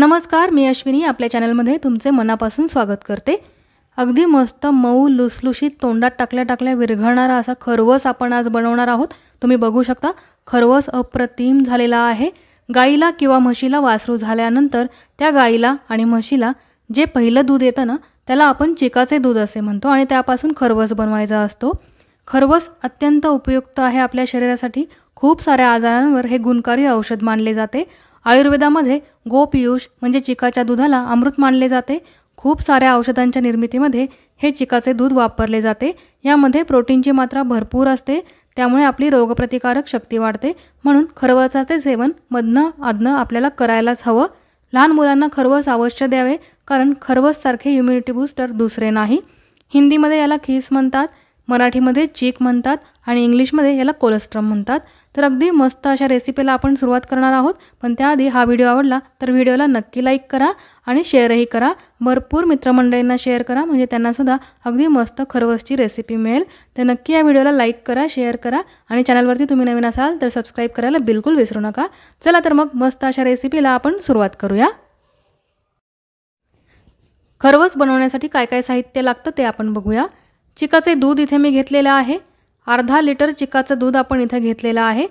नमस्कार मी अश्विनी आपल्या चॅनलमध्ये तुमचे मनापासून स्वागत करते अगदी मस्त मऊ लुसलुशीत तोंडात टाकल्या टाकल्या विरघळणारा असा खरवस आपण आज बनवणार आहोत तुम्ही बघू शकता खरवस अप्रतिम झालेला आहे गाईला किंवा म्हशीला वासरू झाल्यानंतर त्या गाईला आणि म्हशीला जे पहिलं दूध येतं ना त्याला आपण चिकाचे दूध असे म्हणतो आणि त्यापासून खरवस बनवायचा असतो खरवस अत्यंत उपयुक्त आहे आपल्या शरीरासाठी खूप साऱ्या आजारांवर हे गुणकारी औषध मानले जाते आयुर्वेदामध्ये गोपयुष म्हणजे चिकाच्या दुधाला अमृत मानले जाते खूप साऱ्या औषधांच्या निर्मितीमध्ये हे चिकाचे दूध वापरले जाते यामध्ये प्रोटीनची मात्रा भरपूर असते त्यामुळे आपली रोगप्रतिकारक शक्ती वाढते म्हणून खरवसाचे सेवन मधनं आदनं आपल्याला करायलाच हवं लहान मुलांना खरवस अवश्य द्यावे कारण खरवससारखे इम्युनिटी बूस्टर दुसरे नाही हिंदीमध्ये याला खीस म्हणतात मराठीमध्ये चीक म्हणतात आणि इंग्लिशमध्ये याला कोलेस्ट्रॉम म्हणतात तर अगदी मस्त अशा रेसिपीला आपण सुरुवात करणार आहोत पण त्याआधी हा व्हिडिओ आवडला तर व्हिडिओला नक्की लाईक करा आणि शेअरही करा भरपूर मित्रमंडळींना शेअर करा म्हणजे त्यांनासुद्धा अगदी मस्त खरवसची रेसिपी मिळेल तर नक्की या व्हिडिओला लाईक करा शेअर करा आणि चॅनलवरती तुम्ही नवीन असाल तर सबस्क्राईब करायला बिलकुल विसरू नका चला तर मग मस्त अशा रेसिपीला आपण सुरुवात करूया खरवस बनवण्यासाठी काय काय साहित्य लागतं ते आपण बघूया चिकाचे दूध इथे मी घेतलेलं आहे अर्धा लिटर चिकाचं दूध आपण इथे घेतलेलं आहे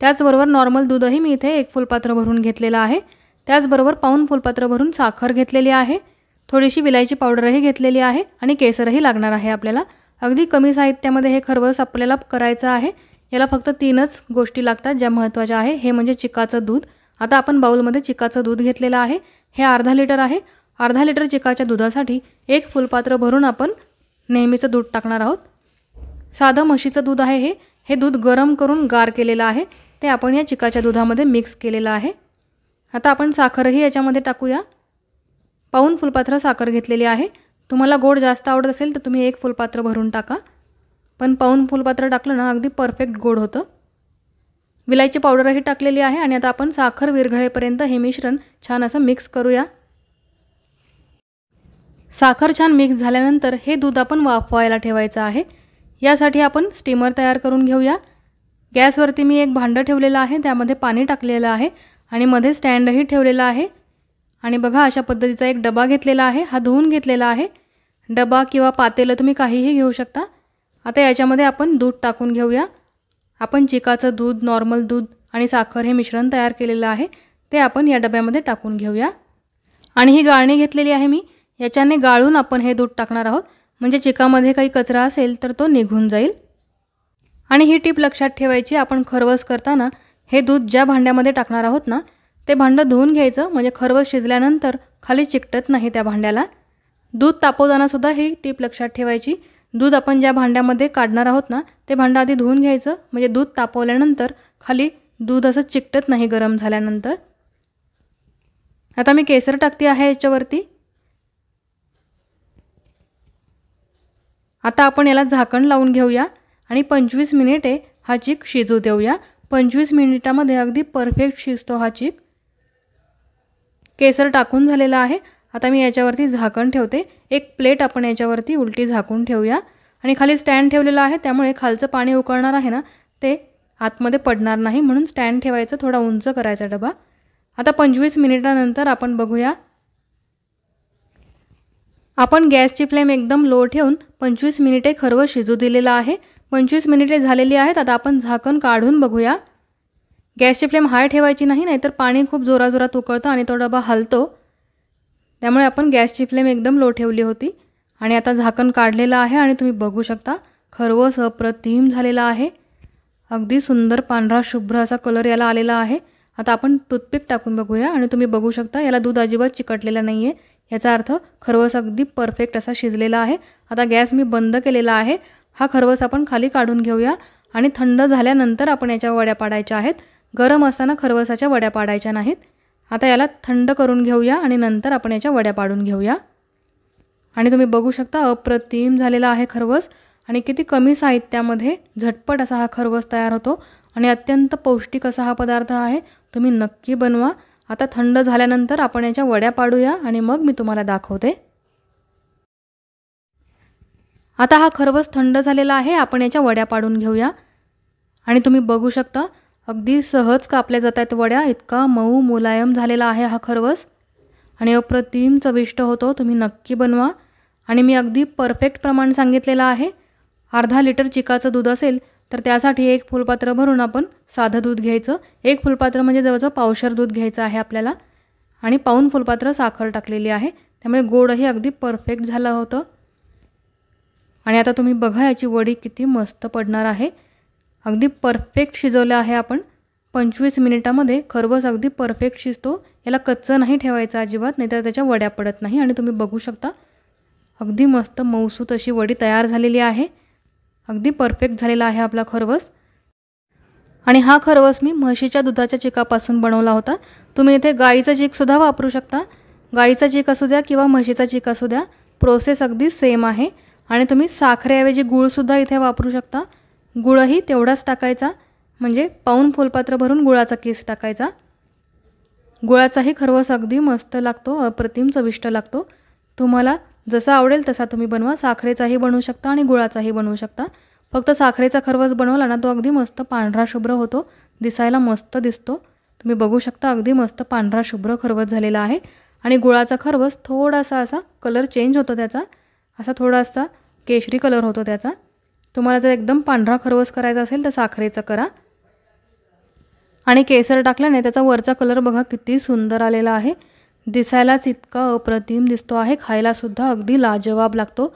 त्याचबरोबर नॉर्मल दूधही मी इथे एक फुलपात्र भरून घेतलेलं आहे त्याचबरोबर पाऊन फुलपात्र भरून साखर घेतलेली आहे थोडीशी विलायची पावडरही घेतलेली आहे आणि केसरही लागणार आहे आपल्याला अगदी कमी साहित्यामध्ये हे खरवस आपल्याला करायचं आहे याला फक्त तीनच गोष्टी लागतात ज्या महत्त्वाच्या आहे हे म्हणजे चिकाचं दूध आता आपण बाऊलमध्ये चिकाचं दूध घेतलेलं आहे हे अर्धा लिटर आहे अर्धा लिटर चिकाच्या दुधासाठी एक फुलपात्र भरून आपण नेहमीचं दूध टाकणार आहोत साधं म्हशीचं दूध आहे हे हे दूध गरम करून गार केलेलं आहे ते आपण या चिकाच्या दुधामध्ये मिक्स केलेलं आहे आता आपण साखरही याच्यामध्ये टाकूया पाऊन फुलपात्र साखर घेतलेली आहे तुम्हाला गोड जास्त आवडत असेल तर तुम्ही एक फुलपात्र भरून टाका पण पाऊन फुलपात्र टाकलं ना अगदी परफेक्ट गोड होतं विलायची पावडरही टाकलेली आहे आणि आता आपण साखर विरघळेपर्यंत हे मिश्रण छान असं मिक्स करूया साखर छान मिक्स झाल्यानंतर हे दूध आपण वाफवायला ठेवायचं आहे यासाठी आपण स्टीमर तयार करून घेऊया गॅसवरती मी एक भांडं ठेवलेलं आहे त्यामध्ये पाणी टाकलेलं आहे आणि मध्ये स्टँडही ठेवलेला आहे आणि बघा अशा पद्धतीचा एक डबा घेतलेला आहे हा धुवून घेतलेला आहे डबा किंवा पातेलं तुम्ही काहीही घेऊ शकता आता याच्यामध्ये आपण दूध टाकून घेऊया आपण चिकाचं दूध नॉर्मल दूध आणि साखर हे मिश्रण तयार केलेलं आहे ते आपण या डब्यामध्ये टाकून घेऊया आणि ही गाळणी घेतलेली आहे मी याच्याने गाळून आपण हे दूध टाकणार आहोत म्हणजे चिकामध्ये काही कचरा असेल तर तो निघून जाईल आणि ही टीप लक्षात ठेवायची आपण खरवस करताना हे दूध ज्या भांड्यामध्ये टाकणार आहोत ना ते भांडं धुवून घ्यायचं म्हणजे खरवस शिजल्यानंतर खाली चिकटत नाही त्या भांड्याला दूध तापवतानासुद्धा ही टीप लक्षात ठेवायची दूध आपण ज्या भांड्यामध्ये काढणार आहोत ना ते भांडं आधी धुवून घ्यायचं म्हणजे दूध तापवल्यानंतर खाली दूध असं चिकटत नाही गरम झाल्यानंतर आता मी केसर टाकते आहे याच्यावरती आता आपण याला झाकण लावून घेऊया आणि पंचवीस मिनिटे हा चीक शिजू देऊया पंचवीस मिनिटामध्ये अगदी परफेक्ट शिजतो हा चीक केसर टाकून झालेला आहे आता मी याच्यावरती झाकण ठेवते एक प्लेट आपण याच्यावरती उलटी झाकून ठेवूया आणि खाली स्टँड ठेवलेला आहे त्यामुळे खालचं पाणी उकळणार आहे ना ते आतमध्ये पडणार नाही म्हणून स्टँड ठेवायचं थोडा उंच करायचा डबा आता पंचवीस मिनिटानंतर आपण बघूया आपण गॅसची फ्लेम एकदम लो ठेवून पंचवीस मिनिटे खरवं शिजू दिलेलं आहे पंचवीस मिनिटे झालेली आहेत आता आपण झाकण काढून बघूया गॅसची फ्लेम हाय ठेवायची नाही नाहीतर पाणी खूप जोराजोरात उकळतं आणि तो डबा हलतो त्यामुळे आपण गॅसची फ्लेम एकदम लो ठेवली होती आणि आता झाकण काढलेलं आहे आणि तुम्ही बघू शकता खरवं सप्रतिम झालेला आहे अगदी सुंदर पांढरा शुभ्र असा कलर याला आलेला आहे आता आपण टूथपिक टाकून बघूया आणि तुम्ही बघू शकता याला दूध अजिबात चिकटलेलं नाही आहे याचा अर्थ खरवस अगदी परफेक्ट असा शिजलेला आहे आता गॅस मी बंद केलेला आहे हा खरवस आपण खाली काढून घेऊया आणि थंड झाल्यानंतर आपण याच्या वड्या पाडायच्या आहेत गरम असताना खरवसाच्या वड्या पाडायच्या नाहीत आता याला थंड करून घेऊया आणि नंतर आपण याच्या वड्या पाडून घेऊया आणि तुम्ही बघू शकता अप्रतिम झालेला आहे खरवस आणि किती कमी साहित्यामध्ये झटपट असा हा खरवस तयार होतो आणि अत्यंत पौष्टिक असा हा पदार्थ आहे तुम्ही नक्की बनवा आता थंड झाल्यानंतर आपण याच्या वड्या पाडूया आणि मग मी तुम्हाला दाखवते आता हा खरवस थंड झालेला आहे आपण याच्या वड्या पाडून घेऊया आणि तुम्ही बघू शकता अगदी सहज कापल्या जात आहेत वड्या इतका मऊ मुलायम झालेला आहे हा खरवस आणि अप्रतिम चविष्ट होतो तुम्ही नक्की बनवा आणि मी अगदी परफेक्ट प्रमाण सांगितलेलं आहे अर्धा लिटर चिकाचं दूध असेल तर त्यासाठी एक फुलपात्र भरून आपण साधं दूध घ्यायचं एक फुलपात्र म्हणजे जवळजवळ पावशर दूध घ्यायचं आहे आपल्याला आणि पाऊन फुलपात्र साखर टाकलेली आहे त्यामुळे गोडही अगदी परफेक्ट झालं होतं आणि आता तुम्ही बघा याची वडी किती मस्त पडणार आहे अगदी परफेक्ट शिजवलं आहे आपण पंचवीस मिनिटामध्ये खरबस अगदी परफेक्ट शिजतो याला कच्चं नाही ठेवायचं अजिबात नाहीतर त्याच्या वड्या पडत नाही आणि तुम्ही बघू शकता अगदी मस्त मौसूत अशी वडी तयार झालेली आहे अगदी परफेक्ट झालेला आहे आपला खरवस आणि हा खरवस मी म्हशीच्या दुधाच्या चिकापासून बनवला होता तुम्ही इथे गाईचं चीकसुद्धा वापरू शकता गाईचा चीक असू द्या किंवा म्हशीचा चिक असू द्या प्रोसेस अगदी सेम आहे आणि तुम्ही साखरेऐवजी गुळसुद्धा इथे वापरू शकता गुळही तेवढाच टाकायचा म्हणजे पाऊन फुलपात्र भरून गुळाचा केस टाकायचा गुळाचाही खरवस अगदी मस्त लागतो अप्रतिम चविष्ट लागतो तुम्हाला जसं आवडेल तसा तुम्ही बनवा साखरेचाही बनवू शकता आणि गुळाचाही बनवू शकता फक्त साखरेचा खरवस बनवला ना तो अगदी मस्त पांढरा शुभ्र होतो दिसायला मस्त दिसतो तुम्ही बघू शकता अगदी मस्त पांढरा शुभ्र खरवस झालेला आहे आणि गुळाचा खरवस थोडासा असा कलर चेंज होतो त्याचा असा थोडासा केशरी कलर होतो त्याचा तुम्हाला जर एकदम पांढरा खरवस करायचा असेल तर साखरेचा करा आणि केसर टाकल्याने त्याचा वरचा कलर बघा किती सुंदर आलेला आहे दिसायलाच इतका अप्रतिम दिसतो आहे खायलासुद्धा अगदी लाजवाब लागतो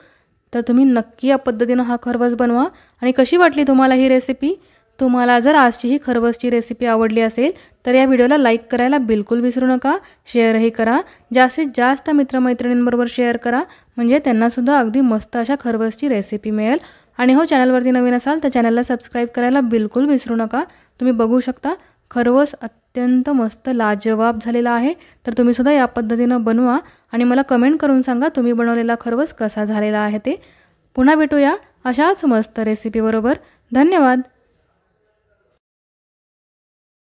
तर तुम्ही नक्की या पद्धतीनं हा खरवस बनवा आणि कशी वाटली तुम्हाला ही रेसिपी तुम्हाला जर आजची ही खरवसची रेसिपी आवडली असेल तर या व्हिडिओला लाईक करायला बिलकुल विसरू नका शेअरही करा जास्तीत जास्त मित्रमैत्रिणींबरोबर शेअर करा म्हणजे त्यांनासुद्धा अगदी मस्त अशा खरवसची रेसिपी मिळेल आणि हो चॅनलवरती नवीन असाल तर चॅनलला सबस्क्राईब करायला बिलकुल विसरू नका तुम्ही बघू शकता खरवस अत्यंत मस्त लाजवाब झालेला आहे तर तुम्ही सुद्धा या पद्धतीनं बनवा आणि मला कमेंट करून सांगा तुम्ही बनवलेला खरवस कसा झालेला आहे ते पुन्हा भेटूया अशाच मस्त रेसिपीबरोबर धन्यवाद